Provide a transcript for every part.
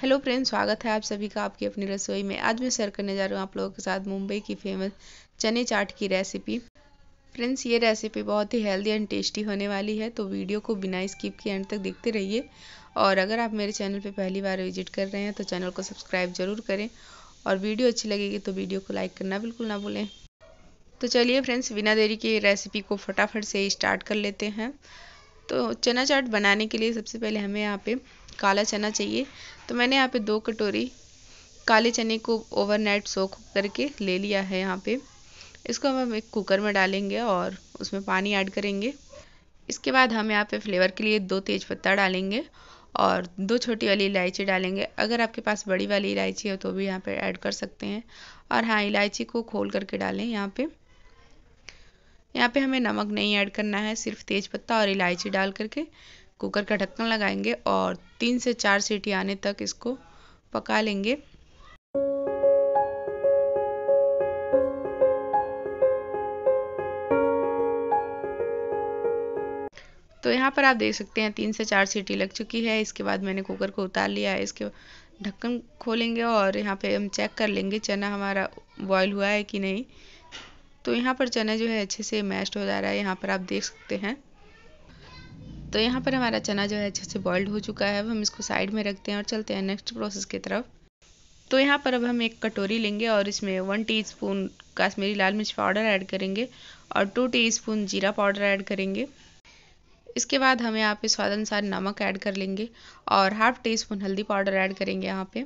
hello friends स्वागत है आप सभी का आपकी अपनी रसोई में आज मैं शेयर करने जा रहा हूँ आप लोगों के साथ मुंबई की फेमस चने चाट की रेसिपी फ्रेंड्स ये रेसिपी बहुत ही हेल्दी एंड टेस्टी होने वाली है तो वीडियो को बिना स्किप किए एंड तक देखते रहिए और अगर आप मेरे चैनल पर पहली बार विजिट कर रहे हैं तो चैनल को सब्सक्राइब जरूर करें और वीडियो अच्छी लगेगी तो वीडियो को लाइक करना बिल्कुल ना भूलें तो चलिए फ्रेंड्स बिना देरी के रेसिपी को फटाफट से स्टार्ट कर लेते हैं तो चना चाट बनाने के लिए सबसे पहले हमें यहाँ पे काला चना चाहिए तो मैंने यहाँ पे दो कटोरी काले चने को ओवरनाइट सोख करके ले लिया है यहाँ पे इसको हम एक कुकर में डालेंगे और उसमें पानी ऐड करेंगे इसके बाद हम यहाँ पे फ्लेवर के लिए दो तेज़पत्ता डालेंगे और दो छोटी वाली इलायची डालेंगे अगर आपके पास बड़ी वाली इलायची हो तो भी यहाँ पे ऐड कर सकते हैं और हाँ इलायची को खोल करके डालें यहाँ पे यहाँ पे हमें नमक नहीं ऐड करना है सिर्फ तेज़पत्ता और इलायची डाल करके कुकर का ढक्कन लगाएंगे और तीन से चार सीटी आने तक इसको पका लेंगे तो यहाँ पर आप देख सकते हैं तीन से चार सीटी लग चुकी है इसके बाद मैंने कुकर को उतार लिया है इसके ढक्कन खोलेंगे और यहाँ पे हम चेक कर लेंगे चना हमारा बॉयल हुआ है कि नहीं तो यहाँ पर चना जो है अच्छे से मैश्ड हो जा रहा है यहाँ पर आप देख सकते हैं तो यहाँ पर हमारा चना जो है अच्छे से बॉइल्ड हो चुका है अब हम इसको साइड में रखते हैं और चलते हैं नेक्स्ट प्रोसेस की तरफ तो यहाँ पर अब हम एक कटोरी लेंगे और इसमें वन स्पून काश्मीरी लाल मिर्च पाउडर ऐड करेंगे और टू स्पून जीरा पाउडर ऐड करेंगे इसके बाद हम यहाँ पे स्वाद अनुसार नमक ऐड कर लेंगे और हाफ टी स्पून हल्दी पाउडर ऐड करेंगे यहाँ पे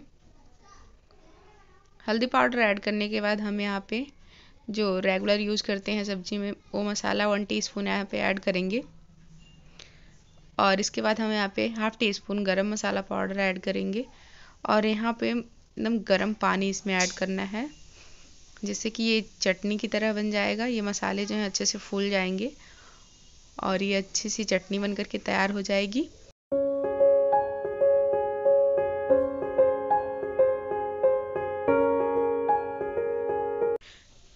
हल्दी पाउडर ऐड करने के बाद हम यहाँ पे जो रेगुलर यूज़ करते हैं सब्जी में वो मसाला वन टीस्पून यहाँ पे ऐड करेंगे और इसके बाद हम यहाँ पे हाफ़ टी स्पून गर्म मसाला पाउडर ऐड करेंगे और यहाँ पे एकदम गर्म पानी इसमें ऐड करना है जिससे कि ये चटनी की तरह बन जाएगा ये मसाले जो हैं अच्छे से फूल जाएंगे और ये अच्छी सी चटनी बन करके तैयार हो जाएगी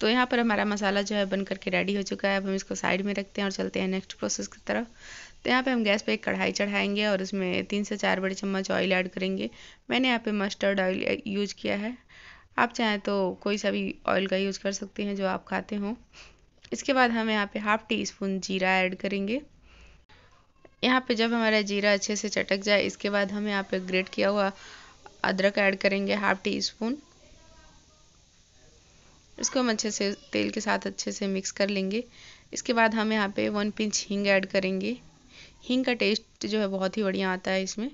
तो यहाँ पर हमारा मसाला जो है बन करके रेडी हो चुका है अब हम इसको साइड में रखते हैं और चलते हैं नेक्स्ट प्रोसेस की तरफ तो यहाँ पे हम गैस पे एक कढ़ाई चढ़ाएंगे और उसमें तीन से चार बड़े चम्मच ऑयल ऐड करेंगे मैंने यहाँ पे मस्टर्ड ऑयल यूज किया है आप चाहें तो कोई सा भी ऑयल का यूज़ कर सकते हैं जो आप खाते हों इसके बाद हम यहाँ पे हाफ टी स्पून जीरा ऐड करेंगे यहाँ पे जब हमारा जीरा अच्छे से चटक जाए इसके बाद हम यहाँ पे ग्रेट किया हुआ अदरक ऐड करेंगे हाफ टी स्पून इसको हम अच्छे से तेल के साथ अच्छे से मिक्स कर लेंगे इसके बाद हम यहाँ पे वन पिंच हींग ऐड करेंगे हींग का टेस्ट जो है बहुत ही बढ़िया आता है इसमें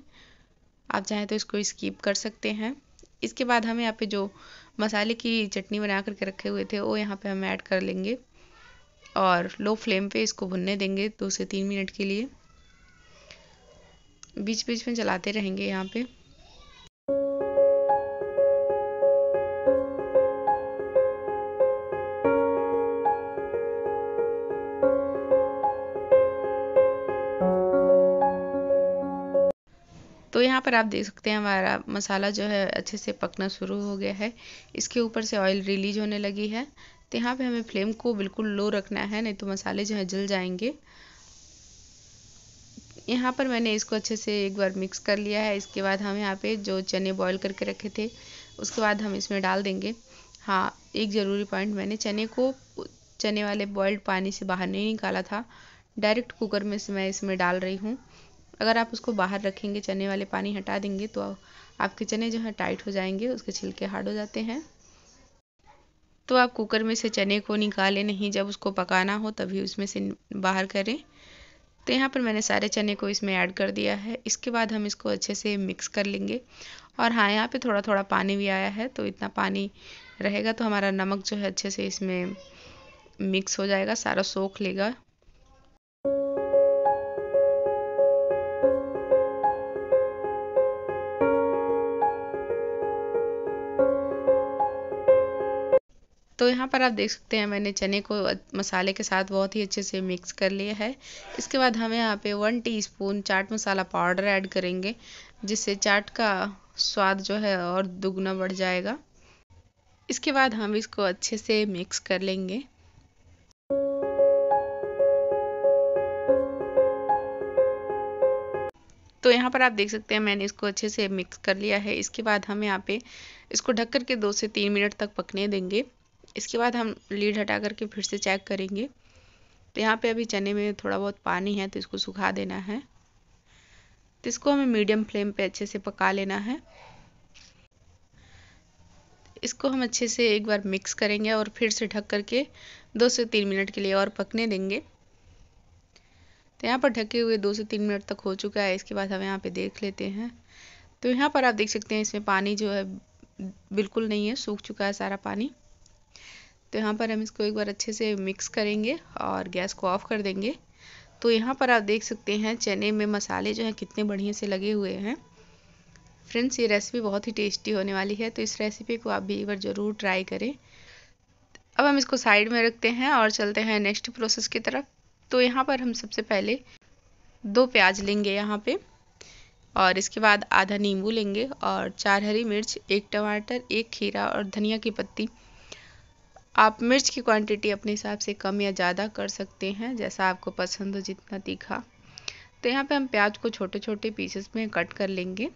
आप चाहें तो इसको स्कीप कर सकते हैं इसके बाद हम यहाँ पे जो मसाले की चटनी बना करके रखे हुए थे वो यहाँ पे हम ऐड कर लेंगे और लो फ्लेम पे इसको भुनने देंगे दो से तीन मिनट के लिए बीच बीच में चलाते रहेंगे यहाँ पे यहाँ पर आप देख सकते हैं हमारा मसाला जो है अच्छे से पकना शुरू हो गया है इसके ऊपर से ऑयल रिलीज होने लगी है तो यहाँ पे हमें फ्लेम को बिल्कुल लो रखना है नहीं तो मसाले जो है जल जाएंगे यहाँ पर मैंने इसको अच्छे से एक बार मिक्स कर लिया है इसके बाद हम यहाँ पे जो चने बॉईल करके रखे थे उसके बाद हम इसमें डाल देंगे हाँ एक ज़रूरी पॉइंट मैंने चने को चने वाले बॉइल्ड पानी से बाहर नहीं निकाला था डायरेक्ट कुकर में से मैं इसमें डाल रही हूँ अगर आप उसको बाहर रखेंगे चने वाले पानी हटा देंगे तो आपके चने जो है टाइट हो जाएंगे उसके छिलके हार्ड हो जाते हैं तो आप कुकर में से चने को निकालें नहीं जब उसको पकाना हो तभी उसमें से बाहर करें तो यहाँ पर मैंने सारे चने को इसमें ऐड कर दिया है इसके बाद हम इसको अच्छे से मिक्स कर लेंगे और हाँ यहाँ पे थोड़ा थोड़ा पानी भी आया है तो इतना पानी रहेगा तो हमारा नमक जो है अच्छे से इसमें मिक्स हो जाएगा सारा सोख लेगा तो यहाँ पर आप देख सकते हैं मैंने चने को मसाले के साथ बहुत ही अच्छे से मिक्स कर लिया है इसके बाद हम यहाँ पे one teaspoon chaat masala powder add करेंगे जिससे चाट का स्वाद जो है और दुगना बढ़ जाएगा इसके बाद हम इसको अच्छे से मिक्स कर लेंगे तो यहाँ पर आप देख सकते हैं मैंने इसको अच्छे से मिक्स कर लिया है इसके बाद हम यहाँ पे इसको ढक कर के दो से तीन मिनट तक पकने देंगे इसके बाद हम लीड हटा करके फिर से चेक करेंगे तो यहाँ पे अभी चने में थोड़ा बहुत पानी है तो इसको सुखा देना है तो इसको हमें मीडियम फ्लेम पे अच्छे से पका लेना है इसको हम अच्छे से एक बार मिक्स करेंगे और फिर से ढक करके दो से तीन मिनट के लिए और पकने देंगे तो यहाँ पर ढके हुए दो से तीन मिनट तक हो चुका है इसके बाद हम यहाँ पे देख लेते हैं तो यहाँ पर आप देख सकते हैं इसमें पानी जो है बिल्कुल नहीं है सूख चुका है सारा पानी तो यहाँ पर हम इसको एक बार अच्छे से मिक्स करेंगे और गैस को ऑफ़ कर देंगे तो यहाँ पर आप देख सकते हैं चने में मसाले जो हैं कितने बढ़िया से लगे हुए हैं फ्रेंड्स ये रेसिपी बहुत ही टेस्टी होने वाली है तो इस रेसिपी को आप भी एक बार ज़रूर ट्राई करें अब हम इसको साइड में रखते हैं और चलते हैं नेक्स्ट प्रोसेस की तरफ तो यहाँ पर हम सबसे पहले दो प्याज लेंगे यहाँ पे और इसके बाद आधा नींबू लेंगे और चार हरी मिर्च एक टमाटर एक खीरा और धनिया की पत्ती आप मिर्च की क्वांटिटी अपने हिसाब से कम या ज़्यादा कर सकते हैं जैसा आपको पसंद हो जितना तीखा तो यहाँ पे हम प्याज को छोटे छोटे पीसेस में कट कर लेंगे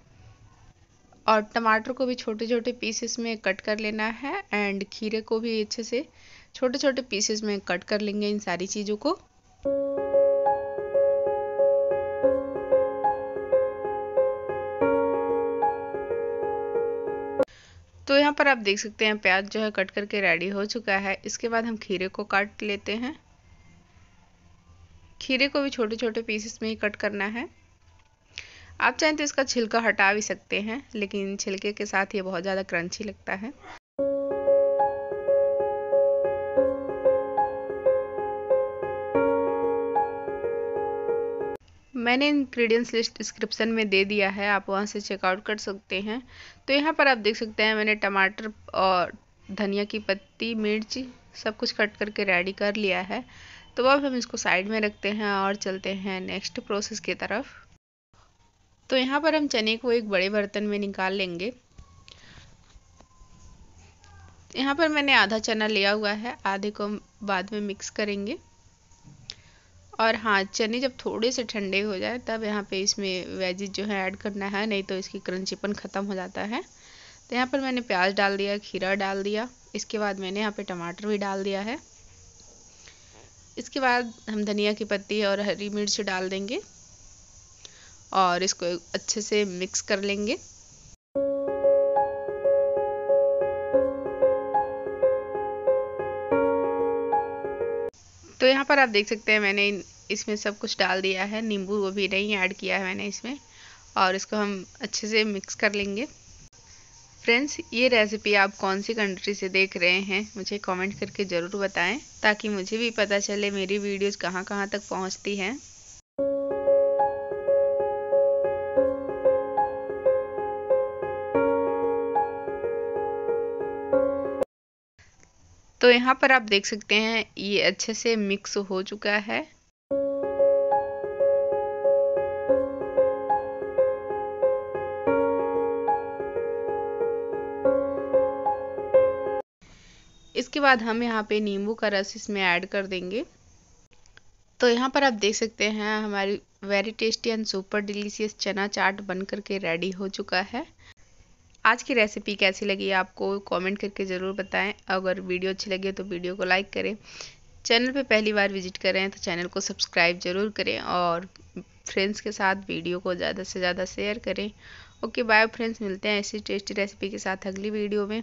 और टमाटर को भी छोटे छोटे पीसेस में कट कर लेना है एंड खीरे को भी अच्छे से छोटे छोटे पीसेस में कट कर लेंगे इन सारी चीज़ों को तो यहाँ पर आप देख सकते हैं प्याज जो है कट करके रेडी हो चुका है इसके बाद हम खीरे को काट लेते हैं खीरे को भी छोटे छोटे पीसेस में ही कट करना है आप चाहें तो इसका छिलका हटा भी सकते हैं लेकिन छिलके के साथ ये बहुत ज़्यादा क्रंची लगता है मैंने इंग्रेडिएंट्स लिस्ट डिस्क्रिप्शन में दे दिया है आप वहाँ से चेकआउट कर सकते हैं तो यहाँ पर आप देख सकते हैं मैंने टमाटर और धनिया की पत्ती मिर्च सब कुछ कट करके रेडी कर लिया है तो अब हम इसको साइड में रखते हैं और चलते हैं नेक्स्ट प्रोसेस की तरफ तो यहाँ पर हम चने को एक बड़े बर्तन में निकाल लेंगे यहाँ पर मैंने आधा चना लिया हुआ है आधे को बाद में मिक्स करेंगे और हाँ चने जब थोड़े से ठंडे हो जाए तब यहाँ पे इसमें वेजिज जो है ऐड करना है नहीं तो इसकी क्रंचीपन ख़त्म हो जाता है तो यहाँ पर मैंने प्याज डाल दिया खीरा डाल दिया इसके बाद मैंने यहाँ पे टमाटर भी डाल दिया है इसके बाद हम धनिया की पत्ती और हरी मिर्च डाल देंगे और इसको अच्छे से मिक्स कर लेंगे और आप देख सकते हैं मैंने इसमें सब कुछ डाल दिया है नींबू वो भी नहीं ऐड किया है मैंने इसमें और इसको हम अच्छे से मिक्स कर लेंगे फ्रेंड्स ये रेसिपी आप कौन सी कंट्री से देख रहे हैं मुझे कमेंट करके ज़रूर बताएं ताकि मुझे भी पता चले मेरी वीडियोस कहाँ कहाँ तक पहुँचती हैं तो यहाँ पर आप देख सकते हैं ये अच्छे से मिक्स हो चुका है इसके बाद हम यहाँ पे नींबू का रस इसमें ऐड कर देंगे तो यहाँ पर आप देख सकते हैं हमारी very tasty and super delicious chana chaat बन करके रेडी हो चुका है आज की रेसिपी कैसी लगी आपको कमेंट करके ज़रूर बताएं अगर वीडियो अच्छी लगे तो वीडियो को लाइक करें चैनल पे पहली बार विजिट कर रहे हैं तो चैनल को सब्सक्राइब ज़रूर करें और फ्रेंड्स के साथ वीडियो को ज़्यादा से ज़्यादा शेयर करें ओके बाय फ्रेंड्स मिलते हैं ऐसी टेस्टी रेसिपी के साथ अगली वीडियो में